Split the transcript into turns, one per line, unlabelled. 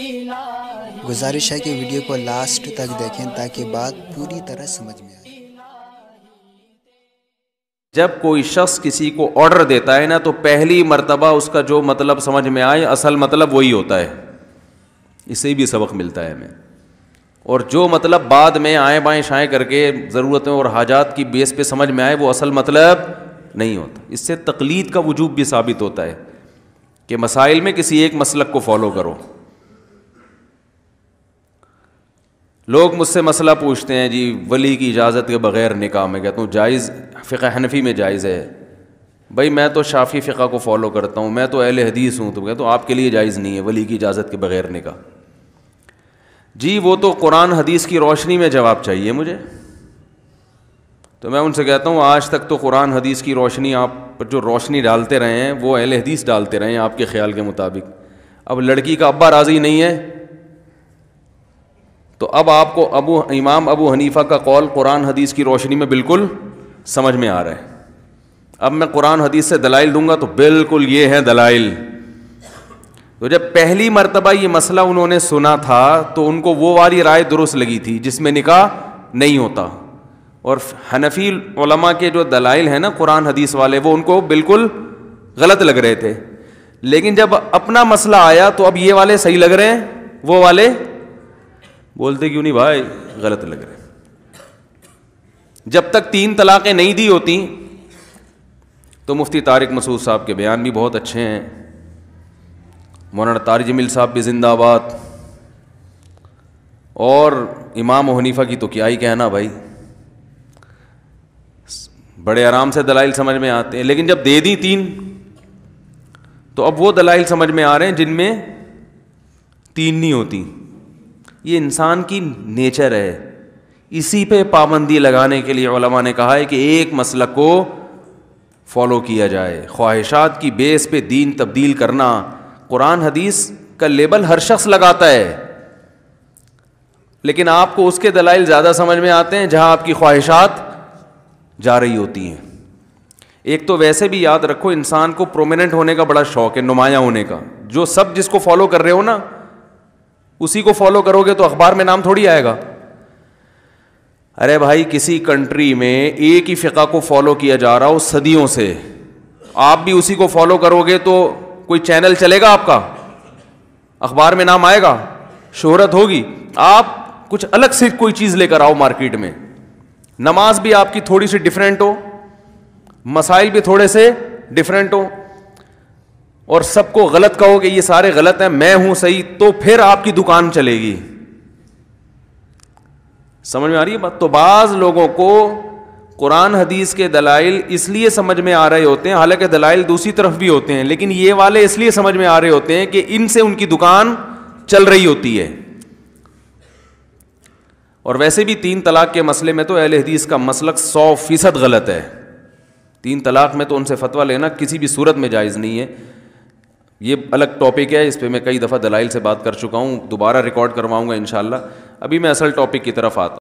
गुजारिश है कि वीडियो को लास्ट तक देखें ताकि बात पूरी तरह समझ में आए जब कोई शख्स किसी को ऑर्डर देता है ना तो पहली मर्तबा उसका जो मतलब समझ में आए असल मतलब वही होता है इससे भी सबक मिलता है हमें और जो मतलब बाद में आए बाएं शाएँ करके ज़रूरतों और हाजात की बेस पे समझ में आए वो असल मतलब नहीं होता इससे तकलीद का वजूब भी साबित होता है कि मसाइल में किसी एक मसलक को फॉलो करो लोग मुझसे मसला पूछते हैं जी वली की इजाज़त के बग़ैर निका में कहता हूँ जायज़ फ़िका हनफी में जायज़ है भाई मैं तो शाफ़ी फ़िका को फॉलो करता हूँ मैं तो अहल हदीस हूँ तो कहता हूँ आपके लिए जायज़ नहीं है वली की इजाज़त के बग़ैर निका जी वो तो कुरान हदीस की रोशनी में जवाब चाहिए मुझे तो मैं उनसे कहता हूँ आज तक तो कुरान हदीस की रोशनी आप पर जो रोशनी डालते रहे हैं वो अहल हदीस डालते रहे हैं आपके ख्याल के मुताबिक अब लड़की का अब्बा राज़ी नहीं है तो अब आपको अबू इमाम अबू हनीफ़ा का कौल कुरान हदीस की रोशनी में बिल्कुल समझ में आ रहा है अब मैं कुरान हदीस से दलाइल दूंगा तो बिल्कुल ये है दलाइल तो जब पहली मरतबा ये मसला उन्होंने सुना था तो उनको वो वाली राय दुरुस्त लगी थी जिसमें निकाह नहीं होता और हनफी ओलमा के जो दलाइल हैं ना कुरान हदीस वाले वो उनको बिल्कुल गलत लग रहे थे लेकिन जब अपना मसला आया तो अब ये वाले सही लग रहे हैं वो वाले बोलते क्यों नहीं भाई गलत लग रहे जब तक तीन तलाक़ें नहीं दी होती तो मुफ्ती तारिक मसूद साहब के बयान भी बहुत अच्छे हैं मौलाना तारजमिल साहब भी जिंदाबाद और इमाम हनीफा की तो क्या ही कहना भाई बड़े आराम से दलाइल समझ में आते हैं लेकिन जब दे दी तीन तो अब वो दलाइल समझ में आ रहे हैं जिनमें तीन नहीं होती ये इंसान की नेचर है इसी पे पाबंदी लगाने के लिए ने कहा है कि एक मसल को फॉलो किया जाए ख्वाहिशात की बेस पे दीन तब्दील करना कुरान हदीस का लेबल हर शख्स लगाता है लेकिन आपको उसके दलाइल ज़्यादा समझ में आते हैं जहां आपकी ख्वाहिशात जा रही होती हैं एक तो वैसे भी याद रखो इंसान को प्रोमिनेंट होने का बड़ा शौक है नुमाया होने का जो सब जिसको फॉलो कर रहे हो ना उसी को फॉलो करोगे तो अखबार में नाम थोड़ी आएगा अरे भाई किसी कंट्री में एक ही फ़िका को फॉलो किया जा रहा हो सदियों से आप भी उसी को फॉलो करोगे तो कोई चैनल चलेगा आपका अखबार में नाम आएगा शोहरत होगी आप कुछ अलग से कोई चीज़ लेकर आओ मार्केट में नमाज भी आपकी थोड़ी सी डिफरेंट हो मसाइल भी थोड़े से डिफरेंट हो और सबको गलत कहोगे ये सारे गलत हैं मैं हूं सही तो फिर आपकी दुकान चलेगी समझ में आ रही है बात तो बाज लोगों को कुरान हदीस के दलाइल इसलिए समझ में आ रहे होते हैं हालांकि दलाइल दूसरी तरफ भी होते हैं लेकिन ये वाले इसलिए समझ में आ रहे होते हैं कि इनसे उनकी दुकान चल रही होती है और वैसे भी तीन तलाक के मसले में तो अहल हदीस का मसलक सौ फीसद गलत है तीन तलाक में तो उनसे फतवा लेना किसी भी सूरत में जायज़ नहीं है ये अलग टॉपिक है इस पर मैं कई दफ़ा दलाइल से बात कर चुका हूँ दोबारा रिकॉर्ड करवाऊँगा इन अभी मैं असल टॉपिक की तरफ आता